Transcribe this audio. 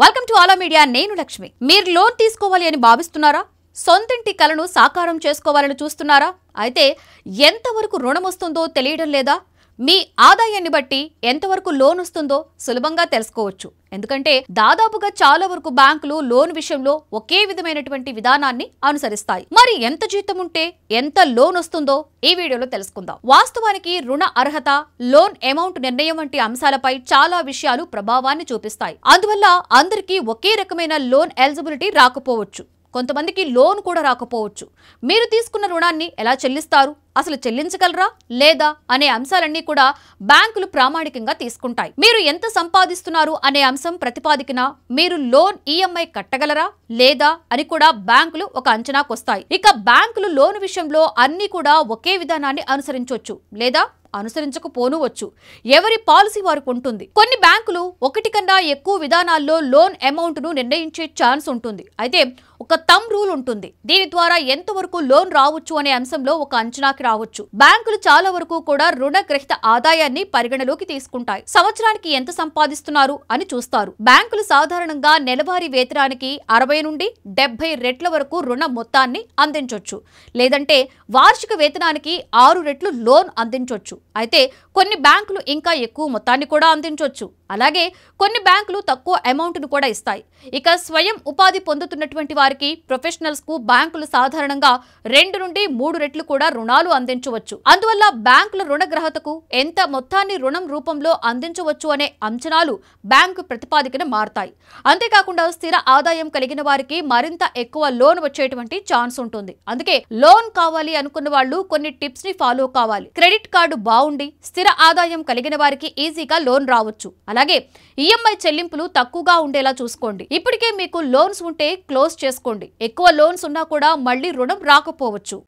welcome to ఆలో media నేను లక్ష్మి మీరు లోన్ తీసుకోవాలి అని భావిస్తున్నారా సొంతింటి కలను సాకారం చేసుకోవాలని చూస్తున్నారా అయితే ఎంతవరకు రుణం వస్తుందో తెలియడం లేదా మీ ఆదాయాన్ని బట్టి ఎంతవరకు లోన్ వస్తుందో సులభంగా తెలుసుకోవచ్చు ఎందుకంటే దాదాపుగా చాలా వరకు బ్యాంకులు లోన్ విషయంలో ఒకే విధమైనటువంటి విధానాన్ని అనుసరిస్తాయి మరి ఎంత జీతం ఉంటే ఎంత లోన్ వస్తుందో ఈ వీడియోలో తెలుసుకుందాం వాస్తవానికి రుణ అర్హత లోన్ అమౌంట్ నిర్ణయం వంటి అంశాలపై చాలా విషయాలు ప్రభావాన్ని చూపిస్తాయి అందువల్ల అందరికీ ఒకే రకమైన లోన్ ఎలిజిబిలిటీ రాకపోవచ్చు కొంతమందికి లోన్ కూడా రాకపోవచ్చు మీరు తీసుకున్న రుణాన్ని ఎలా చెల్లిస్తారు అసలు చెల్లించగలరా లేదా అనే అంశాలన్నీ కూడా బ్యాంకులు ప్రామాణికంగా తీసుకుంటాయి మీరు ఎంత సంపాదిస్తున్నారు అనే అంశం ప్రతిపాదికన మీరు లోన్ ఈఎంఐ కట్టగలరా లేదా అని కూడా బ్యాంకులు ఒక అంచనాకొస్తాయి ఇక బ్యాంకులు లోన్ విషయంలో అన్ని కూడా ఒకే విధానాన్ని అనుసరించవచ్చు లేదా అనుసరించకపోనువచ్చు ఎవరి పాలసీ వారికి ఉంటుంది కొన్ని బ్యాంకులు ఒకటి కన్నా ఎక్కువ విధానాల్లో లోన్ అమౌంట్ ను నిర్ణయించే ఛాన్స్ ఉంటుంది అయితే ఒక తమ్ రూల్ ఉంటుంది దీని ద్వారా ఎంతవరకు లోన్ రావచ్చు అనే అంశంలో ఒక అంచనాకి రావచ్చు బ్యాంకులు చాలా వరకు కూడా రుణగ్రహీత ఆదాయాన్ని పరిగణలోకి తీసుకుంటాయి సంవత్సరానికి ఎంత సంపాదిస్తున్నారు అని చూస్తారు బ్యాంకులు సాధారణంగా నెలవారీ వేతనానికి అరవై నుండి డెబ్బై రెట్ల వరకు రుణ మొత్తాన్ని అందించవచ్చు లేదంటే వార్షిక వేతనానికి ఆరు రెట్లు లోన్ అందించవచ్చు అయితే కొన్ని బ్యాంకులు ఇంకా ఎక్కువ మొత్తాన్ని కూడా అందించవచ్చు అలాగే కొన్ని బ్యాంకులు తక్కువ అమౌంట్ను కూడా ఇస్తాయి ఇక స్వయం ఉపాధి పొందుతున్నటువంటి వారి వారికి ప్రొఫెషనల్స్ కు బ్యాంకులు సాధారణంగా రెండు నుండి మూడు రెట్లు కూడా రుణాలు అందించవచ్చు అందువల్ల బ్యాంకుల రుణగ్రహతకు ఎంత మొత్తాన్ని రుణం రూపంలో అందించవచ్చు అనే అంచనాలు బ్యాంకు ప్రతిపాదికన మారతాయి అంతేకాకుండా స్థిర ఆదాయం కలిగిన వారికి మరింత ఎక్కువ లోన్ వచ్చేటువంటి ఛాన్స్ ఉంటుంది అందుకే లోన్ కావాలి అనుకున్న వాళ్ళు కొన్ని టిప్స్ ని ఫాలో కావాలి క్రెడిట్ కార్డు బాగుండి స్థిర ఆదాయం కలిగిన వారికి ఈజీగా లోన్ రావచ్చు అలాగే ఈఎంఐ చెల్లింపులు తక్కువగా ఉండేలా చూసుకోండి ఇప్పటికే మీకు లోన్స్ ఉంటే క్లోజ్ చేసుకోండి చేసుకోండి ఎక్కువ లోన్స్ ఉన్నా కూడా మళ్లీ రుణం రాకపోవచ్చు